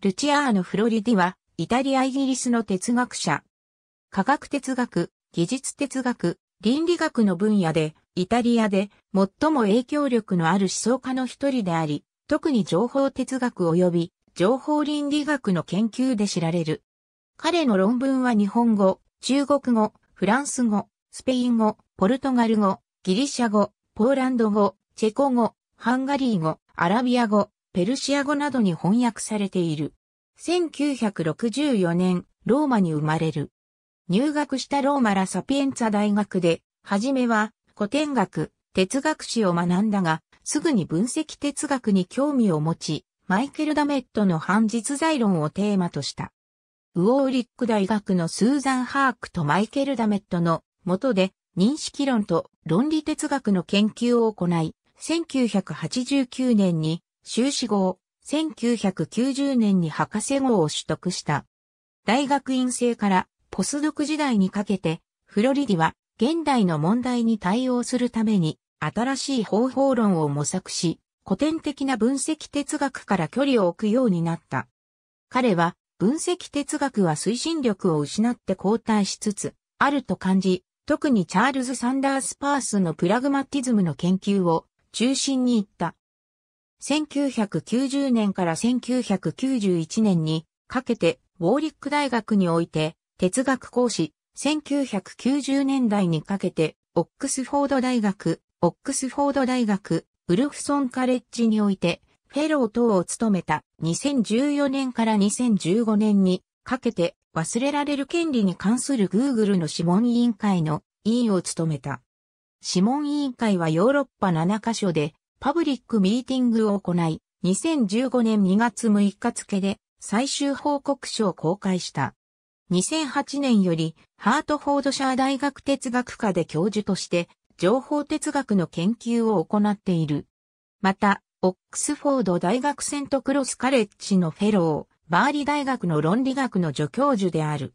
ルチアーノ・フロリディは、イタリア・イギリスの哲学者。科学哲学、技術哲学、倫理学の分野で、イタリアで最も影響力のある思想家の一人であり、特に情報哲学及び情報倫理学の研究で知られる。彼の論文は日本語、中国語、フランス語、スペイン語、ポルトガル語、ギリシャ語、ポーランド語、チェコ語、ハンガリー語、アラビア語、ペルシア語などに翻訳されている。1964年、ローマに生まれる。入学したローマラ・サピエンツァ大学で、はじめは古典学、哲学史を学んだが、すぐに分析哲学に興味を持ち、マイケル・ダメットの反実在論をテーマとした。ウォーリック大学のスーザン・ハークとマイケル・ダメットの下で認識論と論理哲学の研究を行い、1989年に修士号、1990年に博士号を取得した。大学院生からポスドク時代にかけて、フロリディは現代の問題に対応するために新しい方法論を模索し、古典的な分析哲学から距離を置くようになった。彼は分析哲学は推進力を失って後退しつつ、あると感じ、特にチャールズ・サンダース・パースのプラグマティズムの研究を中心に行った。1990年から1991年にかけてウォーリック大学において哲学講師、1990年代にかけてオックスフォード大学、オックスフォード大学、ウルフソンカレッジにおいてフェロー等を務めた2014年から2015年にかけて忘れられる権利に関する Google の諮問委員会の委員を務めた。諮問委員会はヨーロッパ7カ所でパブリックミーティングを行い、2015年2月6日付で最終報告書を公開した。2008年よりハートフォードシャー大学哲学科で教授として情報哲学の研究を行っている。また、オックスフォード大学セントクロスカレッジのフェロー、バーリ大学の論理学の助教授である。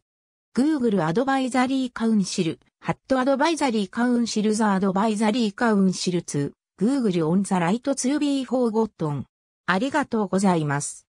Google アドバイザリーカウンシル、ハットアドバイザリーカウンシルザアドバイザリーカウンシル2。Google on the Light to be Forgotten。ありがとうございます。